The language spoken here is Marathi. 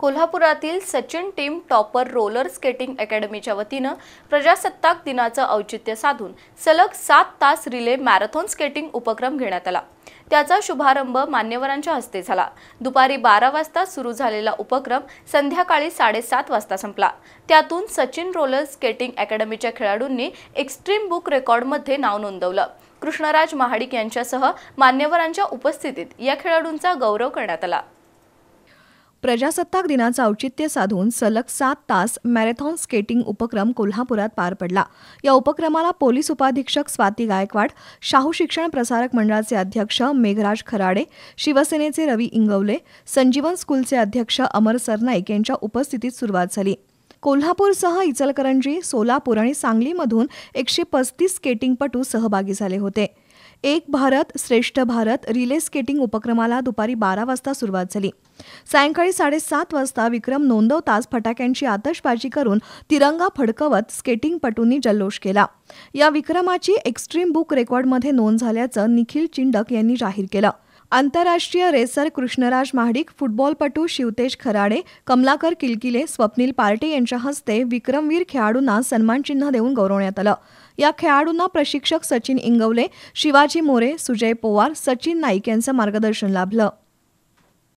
कोल्हापुरातील Sachin team topper roller skating अकॅडमीच्या वतीनं प्रजासत्ताक दिनाचं औचित्य साधून सलग सात तास रिले मॅरेथॉन स्केटिंग उपक्रम घेण्यात आला त्याचा शुभारंभ मान्यवरांच्या हस्ते झाला दुपारी बारा वाजता सुरू झालेला उपक्रम संध्याकाळी साडेसात वाजता संपला त्यातून सचिन रोलर स्केटिंग अकॅडमीच्या खेळाडूंनी एक्स्ट्रीम बुक रेकॉर्डमध्ये नाव नोंदवलं कृष्णराज महाडिक यांच्यासह मान्यवरांच्या उपस्थितीत या खेळाडूंचा गौरव करण्यात आला प्रजासत्ताक दिनाचं औचित्य साधून सलग सात तास मॅरेथॉन स्केटिंग उपक्रम कोल्हापुरात पार पडला या उपक्रमाला पोलीस उपाधीक्षक स्वाती गायकवाड शाहू शिक्षण प्रसारक मंडळाचे अध्यक्ष मेघराज खराडे शिवसेनेचे रवी इंगवले संजीवन स्कूलचे अध्यक्ष अमर सरनाईक यांच्या उपस्थितीत सुरुवात झाली कोल्हापूरसह इचलकरंजी सोलापूर आणि सांगलीमधून एकशे पस्तीस स्केटिंगपटू सहभागी झाले होते एक भारत श्रेष्ठ भारत रिले स्केटिंग उपक्रमाला दुपारी बारा वाजता सुरुवात झाली सायंकाळी साडेसात वाजता विक्रम नोंदवताच फटाक्यांची आतषबाजी करून तिरंगा फडकवत स्केटिंगपटूंनी जल्लोष केला या विक्रमाची एक्स्ट्रीम बुक रेकॉर्डमध्ये नोंद झाल्याचं निखिल चिंडक यांनी जाहीर केलं आंतरराष्ट्रीय रेसर कृष्णराज महाडिक फुटबॉलपटू शिवतेज खराडे कमलाकर किलकिले स्वप्नील पार्टे यांच्या हस्ते विक्रमवीर खेळाडूंना सन्मानचिन्ह देऊन गौरवण्यात आलं या खेळाडूंना प्रशिक्षक सचिन इंगवले शिवाजी मोरे सुजय पोवार सचिन नाईक यांचं मार्गदर्शन लाभलं